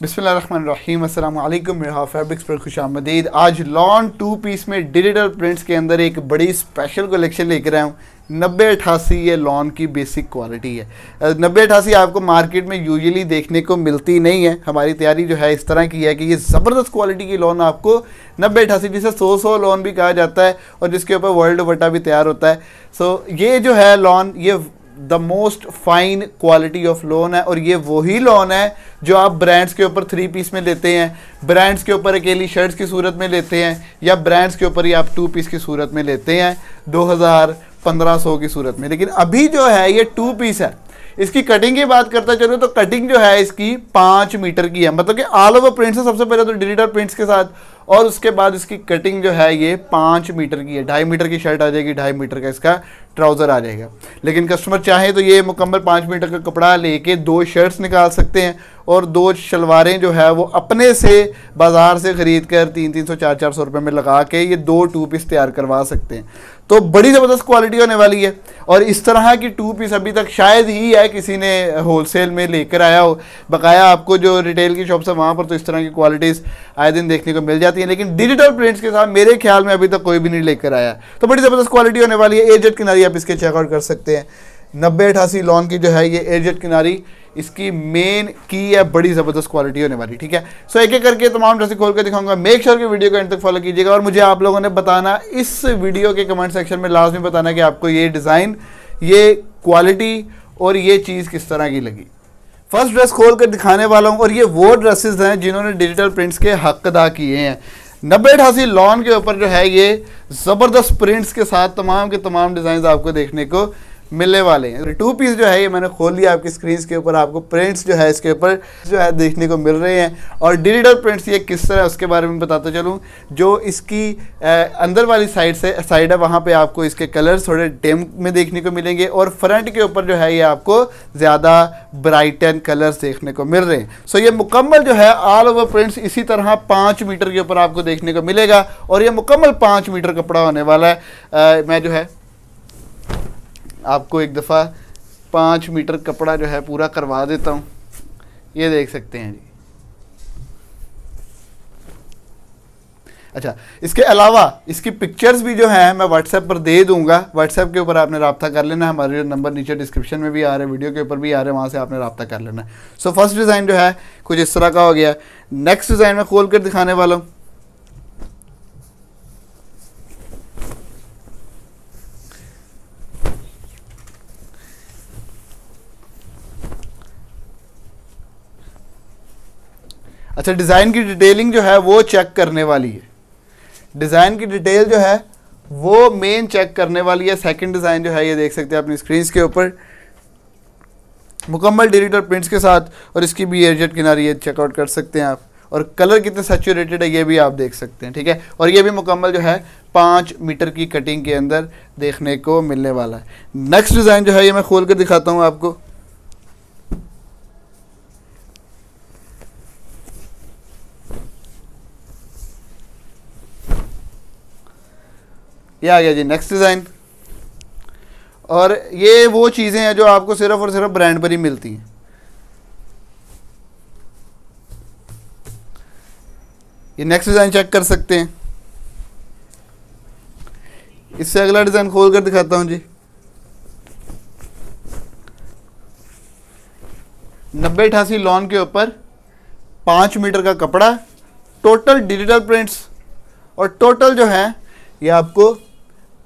बिस्मिल्लाम अल्लाम फैब्रिक्स पर खुश आमदीद आज लॉन टू पीस में डिजिटल प्रिंट्स के अंदर एक बड़ी स्पेशल कलेक्शन लेकर आया हूँ नब्बे अठासी ये लॉन की बेसिक क्वालिटी है नब्बे अठासी आपको मार्केट में यूजुअली देखने को मिलती नहीं है हमारी तैयारी जो है इस तरह की है कि ये ज़बरदस्त क्वालिटी की लॉन आपको नब्बे अठासी जिसे सौ सौ लॉन भी कहा जाता है और जिसके ऊपर वर्ल्ड वटा भी तैयार होता है सो ये जो है लॉन ये the most fine quality of lawn है और ये वही लोन है जो आप ब्रांड्स के ऊपर थ्री पीस में लेते हैं ब्रांड्स के ऊपर अकेली शर्ट्स की सूरत में लेते हैं या ब्रांड्स के ऊपर ही आप टू पीस की सूरत में लेते हैं दो हज़ार पंद्रह सौ की सूरत में लेकिन अभी जो है ये टू पीस है इसकी कटिंग की बात करता चलो तो कटिंग जो है इसकी पाँच मीटर की है मतलब कि ऑल ओवर प्रिंट्स है सबसे पहले तो डिजिटल प्रिंट्स के साथ और उसके बाद इसकी कटिंग जो है ये पाँच मीटर की है ढाई मीटर की शर्ट आ जाएगी ढाई मीटर का इसका ट्राउज़र आ जाएगा लेकिन कस्टमर चाहे तो ये मुकम्मल पाँच मीटर का कपड़ा लेके दो शर्ट्स निकाल सकते हैं और दो शलवारें जो है वो अपने से बाज़ार से ख़रीद कर तीन तीन सौ चार चार सौ रुपये में लगा के ये दो टू पीस तैयार करवा सकते हैं तो बड़ी ज़बरदस्त क्वालिटी होने वाली है और इस तरह की टू पीस अभी तक शायद ही है किसी ने होलसेल में लेकर आया हो बकाया आपको जो रिटेल की शॉप्स है वहाँ पर तो इस तरह की क्वालिटीज़ आए दिन देखने को मिल जाती हैं लेकिन डिजिटल प्रिंट्स के साथ मेरे ख्याल में अभी तक कोई भी नहीं लेकर आया तो बड़ी ज़बरदस्त क्वालिटी होने वाली है एजेट किनारिया आप इसके चेकआउट कर सकते हैं नब्बे अठासी लॉन की जो है ये एयरजेट किनारी इसकी मेन की है बड़ी ज़बरदस्त क्वालिटी होने वाली ठीक है सो so, एक एक करके तमाम ड्रेसें खोल के दिखाऊंगा मेक श्योर sure कि वीडियो को एंड तक फॉलो कीजिएगा और मुझे आप लोगों ने बताना इस वीडियो के कमेंट सेक्शन में लाजमी बताना कि आपको ये डिज़ाइन ये क्वालिटी और ये चीज़ किस तरह की लगी फर्स्ट ड्रेस खोल कर दिखाने वाला हूँ और ये वो ड्रेसेस हैं जिन्होंने डिजिटल प्रिंट्स के हक अदा किए हैं नब्बे अठासी लॉन के ऊपर जो है ये ज़बरदस्त प्रिंट्स के साथ तमाम के तमाम डिज़ाइन आपको देखने को मिलने वाले हैं टू पीस जो है ये मैंने खोल लिया आपकी स्क्रीन के ऊपर आपको प्रिंट्स जो है इसके ऊपर जो है देखने को मिल रहे हैं और डिजिटल प्रिंट्स ये किस तरह उसके बारे में बताता चलूँ जो इसकी अंदर वाली साइड से साइड है वहाँ पर आपको इसके कलर्स थोड़े डेम में देखने को मिलेंगे और फ्रंट के ऊपर जो है ये आपको ज़्यादा ब्राइट एंड कलर्स देखने को मिल रहे हैं सो ये मुकम्मल जो है ऑल ओवर प्रिंट्स इसी तरह पाँच मीटर के ऊपर आपको देखने को मिलेगा और ये मुकम्मल पाँच मीटर कपड़ा होने वाला है आ, मैं जो है आपको एक दफ़ा पाँच मीटर कपड़ा जो है पूरा करवा देता हूँ ये देख सकते हैं जी अच्छा इसके अलावा इसकी पिक्चर्स भी जो हैं मैं व्हाट्सएप पर दे दूंगा व्हाट्सएप के ऊपर आपने रब्ता कर लेना हमारे नंबर नीचे डिस्क्रिप्शन में भी आ रहे हैं वीडियो के ऊपर भी आ रहे हैं वहाँ से आपने रब्ता कर लेना है सो फर्स्ट डिज़ाइन जो है कुछ इस तरह का हो गया नेक्स्ट डिज़ाइन मैं खोल कर दिखाने वाला हूँ अच्छा डिज़ाइन की डिटेलिंग जो है वो चेक करने वाली है डिज़ाइन की डिटेल जो है वो मेन चेक करने वाली है सेकंड डिज़ाइन जो है ये देख सकते हैं अपनी स्क्रीन के ऊपर मुकम्मल डिजिटल प्रिंट्स के साथ और इसकी भी एयरजेट किनारे ये चेकआउट कर सकते हैं आप और कलर कितने सेचूरेटेड है ये भी आप देख सकते हैं ठीक है और ये भी मुकम्मल जो है पाँच मीटर की कटिंग के अंदर देखने को मिलने वाला है नेक्स्ट डिज़ाइन जो है ये मैं खोल कर दिखाता हूँ आपको ये आ गया जी नेक्स्ट डिज़ाइन और ये वो चीज़ें हैं जो आपको सिर्फ और सिर्फ ब्रांड पर ही मिलती हैं ये नेक्स्ट डिज़ाइन चेक कर सकते हैं इससे अगला डिज़ाइन खोल कर दिखाता हूँ जी नब्बे अठासी लॉन के ऊपर पाँच मीटर का कपड़ा टोटल डिजिटल प्रिंट्स और टोटल जो है ये आपको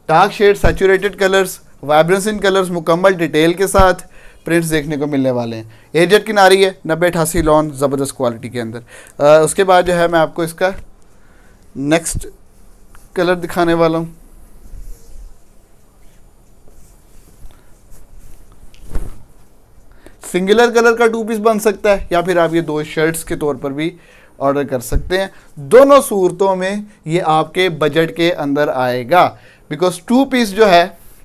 dark shade saturated colours vibrance in colours मुकम्मल डिटेल के साथ प्रिंट्स देखने को मिलने वाले हैं एजेड किनारी है नब्बे अठासी लॉन ज़बरदस्त क्वालिटी के अंदर आ, उसके बाद जो है मैं आपको इसका नेक्स्ट कलर दिखाने वाला हूँ सिंगुलर कलर का टू पीस बन सकता है या फिर आप ये दो शर्ट्स के तौर पर भी ऑर्डर कर सकते हैं दोनों सूरतों में ये आपके बजट के अंदर आएगा बिकॉज टू पीस जो है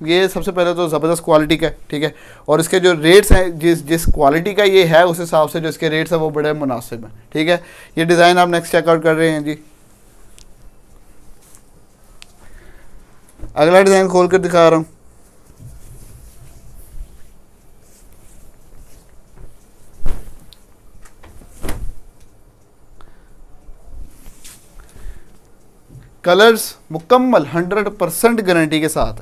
ये सबसे पहले तो ज़बरदस्त क्वालिटी का ठीक है और इसके जो रेट्स हैं जिस जिस क्वालिटी का ये है उस हिसाब से जो इसके रेट्स हैं वो बड़े मुनासिब हैं ठीक है ये डिज़ाइन आप नेक्स्ट चेकआउट कर रहे हैं जी अगला डिज़ाइन खोल कर दिखा रहा हूँ कलर्स मुकम्मल 100 परसेंट गारंटी के साथ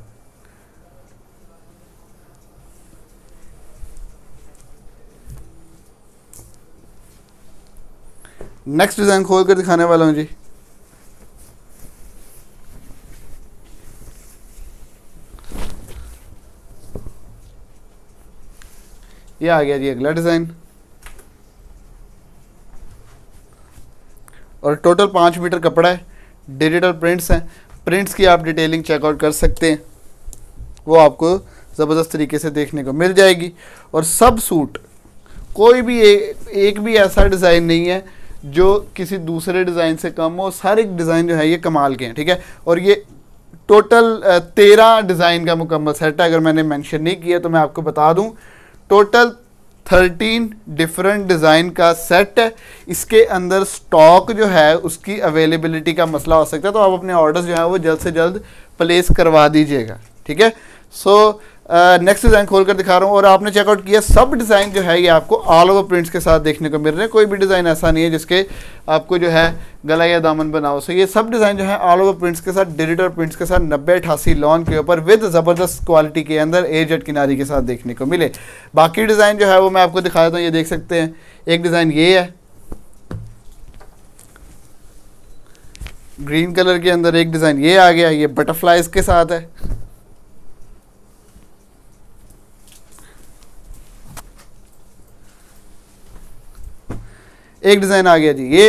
नेक्स्ट डिज़ाइन खोल कर दिखाने वाला हूं जी ये आ गया जी अगला डिज़ाइन और टोटल पांच मीटर कपड़ा है डिजिटल प्रिंट्स हैं प्रिंट्स की आप डिटेलिंग चेकआउट कर सकते हैं वो आपको ज़बरदस्त तरीके से देखने को मिल जाएगी और सब सूट कोई भी ए, एक भी ऐसा डिज़ाइन नहीं है जो किसी दूसरे डिज़ाइन से कम हो सारे एक डिज़ाइन जो है ये कमाल के हैं ठीक है और ये टोटल तेरह डिज़ाइन का मुकम्मल सेट है अगर मैंने मेंशन नहीं किया तो मैं आपको बता दूं टोटल थर्टीन डिफरेंट डिज़ाइन का सेट है इसके अंदर स्टॉक जो है उसकी अवेलेबिलिटी का मसला हो सकता है तो आप अपने ऑर्डर्स जो है वो जल्द से जल्द प्लेस करवा दीजिएगा ठीक है सो नेक्स्ट डिज़ाइन खोल कर दिखा रहा हूँ और आपने चेकआउट किया सब डिज़ाइन जो है ये आपको ऑल ओवर प्रिंट्स के साथ देखने को मिल रहे हैं कोई भी डिज़ाइन ऐसा नहीं है जिसके आपको जो है गला या दामन बनाओ सो so, ये सब डिज़ाइन जो है ऑल ओवर प्रिंट्स के साथ डिजिटल प्रिंट्स के साथ नब्बे अठासी लॉन के ऊपर विद ज़बरदस्त क्वालिटी के अंदर एजेड किनारी के साथ देखने को मिले बाकी डिज़ाइन जो है वो मैं आपको दिखा देता हूँ ये देख सकते हैं एक डिज़ाइन ये है ग्रीन कलर के अंदर एक डिज़ाइन ये आ गया ये बटरफ्लाइज के साथ है एक डिज़ाइन आ गया जी ये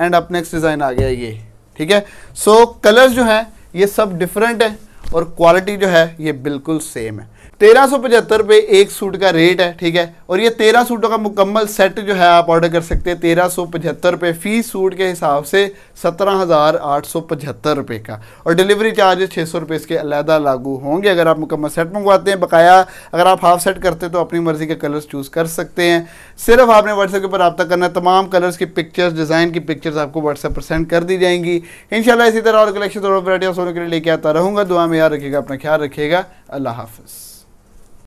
एंड अब नेक्स्ट डिज़ाइन आ गया ये ठीक है सो so, कलर्स जो हैं ये सब डिफरेंट हैं और क्वालिटी जो है ये बिल्कुल सेम है तेरह सौ पचहत्तर रुपये एक सूट का रेट है ठीक है और ये तेरह सूटों का मुकम्मल सेट जो है आप ऑर्डर कर सकते हैं तेरह सौ पचहत्तर रुपये फ़ी सूट के हिसाब से सत्रह हज़ार आठ सौ पचहत्तर रुपये का और डिलीवरी चार्ज छः सौ रुपये इसके अलहदा लागू होंगे अगर आप मुकम्मल सेट मंगवाते हैं बकाया अगर आप हाफ सेट करते हैं तो अपनी मर्ज़ी के कलर्स चूज़ कर सकते हैं सिर्फ आपने व्हाट्सएप के ऊपर रब्ता करना है तमाम कलर्स की पिक्चर्स डिज़ाइन की पिक्चर्स आपको व्हाट्सएप पर सेंड कर दी जाएंगी इन इसी तरह और कलेक्शन और वराइटी सोने के लिए लेके आता रहूँगा दुआ में याद रखिएगा अपना ख्याल रखिएगा अल्लाह हाफ़